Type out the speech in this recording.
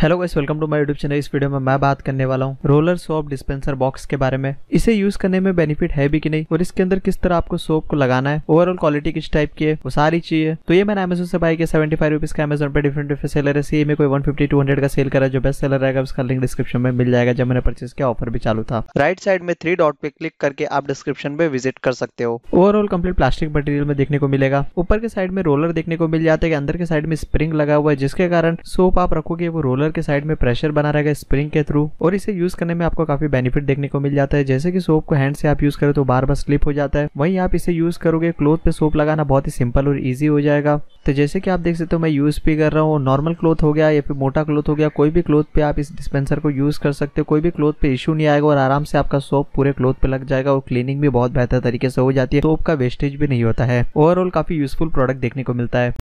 hello guys welcome to my YouTube channel इस video में मैं बात करने वाला हूँ रोलर सोप डिस्पेंसर बॉक्स के बारे में इसे यूज करने में बेनिफिट है भी कि नहीं और इसके अंदर किस तरह आपको सोप को लगाना है ओवरऑल क्वालिटी किस टाइप की है वो सारी चाहिए तो ये मैंने अमेजोन से बाई किया सेवेंटी फाइव रुपीज का अमेजोन पर डिफरेंट डिफरेंट सेलर है सी में कोई वन फिफ्टी का सेल करा जो बेस्ट सेलर रहेगा उसका लिंक डिस्क्रिप्शन में मिल जाएगा जब मैंने परचेज किया ऑफर भी चालू था राइट साइड में थ्री डॉट पे क्लिक करके आप डिस्क्रिप्शन में विजिट कर सकते हो ओवरऑल कम्प्लीट प्लास्टिक मटेरियल में देखने को मिलेगा ऊपर के साइड में रोलर देखने को मिल जाता है अंदर के साइड में स्प्रिंग लगा हुआ है जिसके कारण सोप आप रखोगे वो रोलर रोलर के साइड में प्रेशर बना रहेगा स्प्रिंग के थ्रू और इसे यूज करने में आपको काफी बेनिफिट देखने को मिल जाता है जैसे कि सोप को हैंड से आप यूज करें तो बार बार स्लिप हो जाता है वहीं आप इसे यूज करोगे क्लोथ पे सोप लगाना बहुत ही सिंपल और ईजी हो जाएगा तो जैसे कि आप देख सकते हो मैं यूज भी कर रहा हूँ नॉर्मल क्लोथ हो गया या फिर मोटा क्लोथ हो गया कोई भी क्लोथ पे आप इस डिस्पेंसर को यूज कर सकते हो कोई भी क्लोथ पे इशू नहीं आएगा और आराम से आपका सोप पूरे क्लोथ पे लग जाएगा और क्लीनिंग भी बहुत बेहतर तरीके से हो जाती है सोप का वेस्टेज भी नहीं होता है ओवरऑल काफी यूजफुल प्रोडक्ट देखने को मिलता है